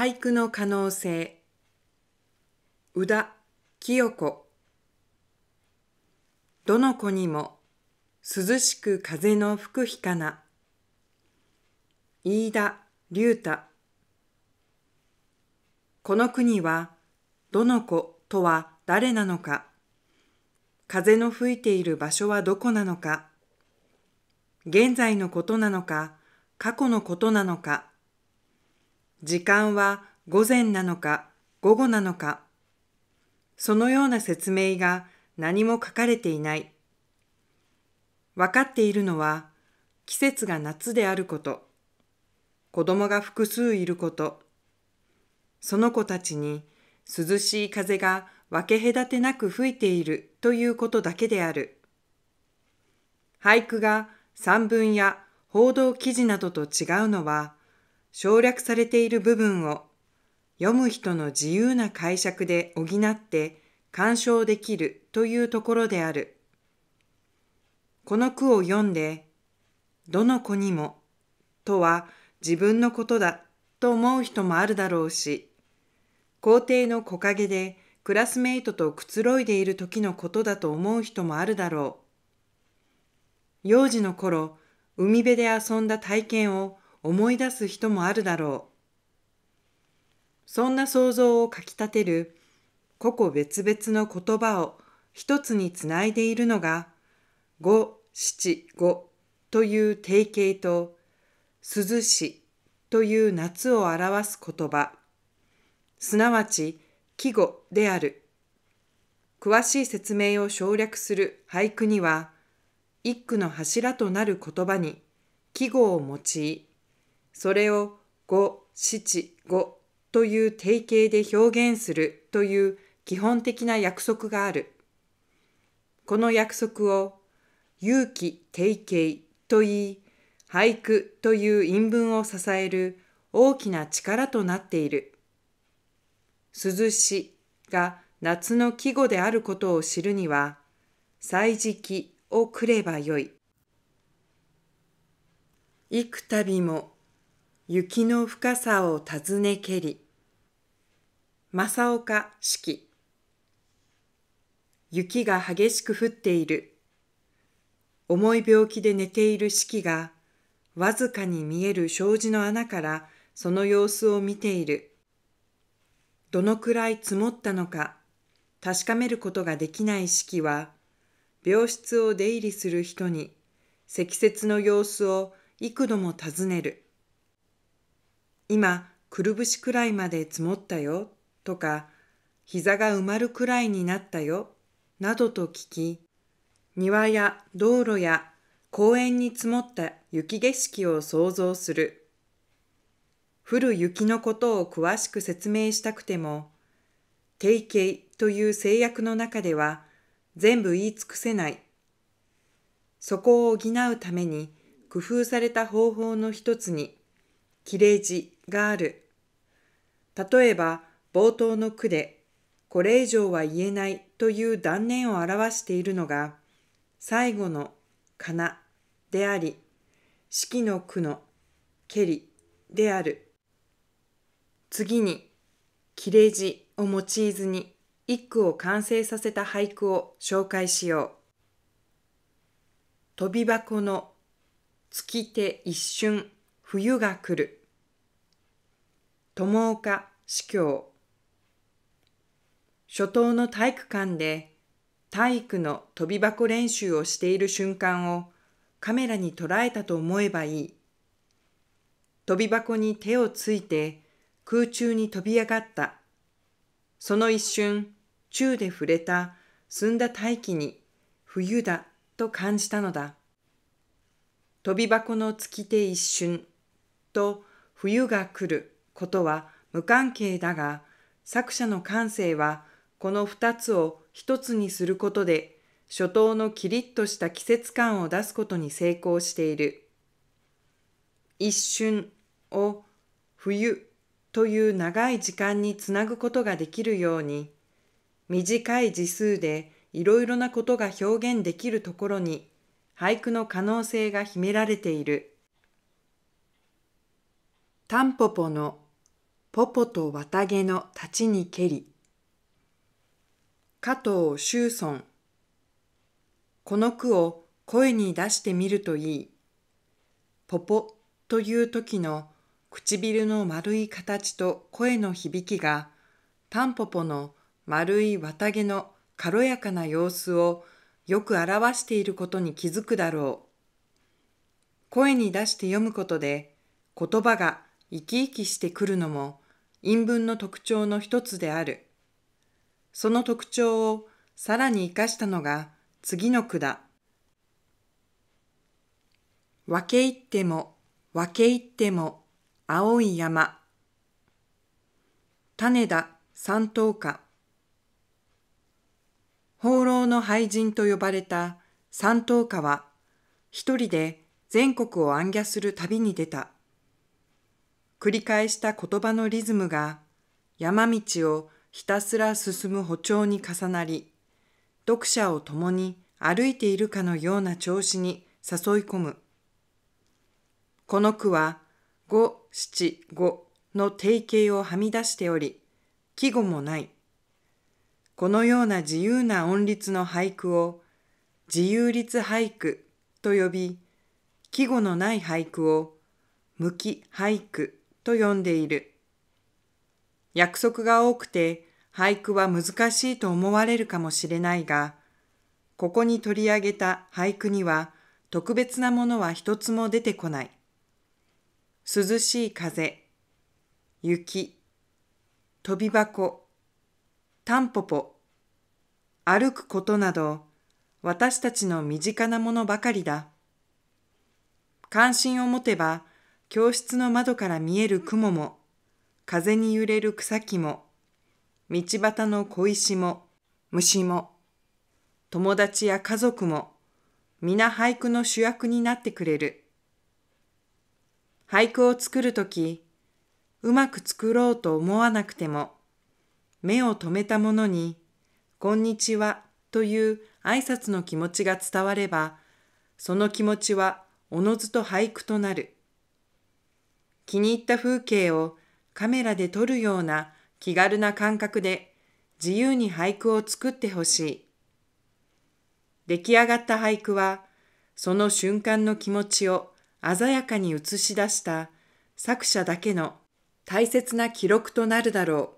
俳句の可能性宇田清子どの子にも涼しく風の吹く日かな飯田龍太この国はどの子とは誰なのか風の吹いている場所はどこなのか現在のことなのか過去のことなのか時間は午前なのか午後なのか、そのような説明が何も書かれていない。分かっているのは、季節が夏であること、子供が複数いること、その子たちに涼しい風が分け隔てなく吹いているということだけである。俳句が散文や報道記事などと違うのは、省略されている部分を読む人の自由な解釈で補って鑑賞できるというところである。この句を読んで、どの子にもとは自分のことだと思う人もあるだろうし、校庭の木陰でクラスメイトとくつろいでいる時のことだと思う人もあるだろう。幼児の頃、海辺で遊んだ体験を思い出す人もあるだろう。そんな想像をかきたてる個々別々の言葉を一つにつないでいるのが五七五という定型と涼しという夏を表す言葉すなわち季語である詳しい説明を省略する俳句には一句の柱となる言葉に季語を用いそれを五七五という定型で表現するという基本的な約束がある。この約束を勇気定型といい、俳句という韻文を支える大きな力となっている。涼しが夏の季語であることを知るには、歳時期をくればよい。幾度も雪の深さを尋ねけり。正岡四季雪が激しく降っている。重い病気で寝ている四季が、わずかに見える障子の穴からその様子を見ている。どのくらい積もったのか、確かめることができない四季は、病室を出入りする人に積雪の様子を幾度も尋ねる。今、くるぶしくらいまで積もったよ、とか、膝が埋まるくらいになったよ、などと聞き、庭や道路や公園に積もった雪景色を想像する。降る雪のことを詳しく説明したくても、定型という制約の中では全部言い尽くせない。そこを補うために工夫された方法の一つに、切れ字がある。例えば、冒頭の句で、これ以上は言えないという断念を表しているのが、最後のかなであり、式の句のけりである。次に、切れ字を用いずに一句を完成させた俳句を紹介しよう。飛び箱の月手一瞬冬が来る。友岡司教初頭の体育館で体育の飛び箱練習をしている瞬間をカメラに捉えたと思えばいい。飛び箱に手をついて空中に飛び上がった。その一瞬、宙で触れた澄んだ大気に冬だと感じたのだ。飛び箱の突き手一瞬と冬が来ることは無関係だが、作者の感性はこの二つを一つにすることで、初頭のキリッとした季節感を出すことに成功している。一瞬を冬という長い時間につなぐことができるように、短い字数でいろいろなことが表現できるところに、俳句の可能性が秘められている。タンポポのポポと綿毛の立ちにけり。加藤周村。この句を声に出してみるといい。ポポという時の唇の丸い形と声の響きが、タンポポの丸い綿毛の軽やかな様子をよく表していることに気づくだろう。声に出して読むことで言葉が生き生きしてくるのも韻文の特徴の一つである。その特徴をさらに生かしたのが次の句だ。分け入っても分け入っても青い山。種田三等家。放浪の俳人と呼ばれた三等家は、一人で全国を暗夜する旅に出た。繰り返した言葉のリズムが山道をひたすら進む歩調に重なり、読者を共に歩いているかのような調子に誘い込む。この句は五七五の定型をはみ出しており、季語もない。このような自由な音律の俳句を自由律俳句と呼び、季語のない俳句を無期俳句と呼んでいる。約束が多くて俳句は難しいと思われるかもしれないが、ここに取り上げた俳句には特別なものは一つも出てこない。涼しい風、雪、飛び箱、タンポポ、歩くことなど私たちの身近なものばかりだ。関心を持てば教室の窓から見える雲も、風に揺れる草木も、道端の小石も、虫も、友達や家族も、皆俳句の主役になってくれる。俳句を作るとき、うまく作ろうと思わなくても、目を留めたものに、こんにちはという挨拶の気持ちが伝われば、その気持ちはおのずと俳句となる。気に入った風景をカメラで撮るような気軽な感覚で自由に俳句を作ってほしい。出来上がった俳句は、その瞬間の気持ちを鮮やかに映し出した作者だけの大切な記録となるだろう。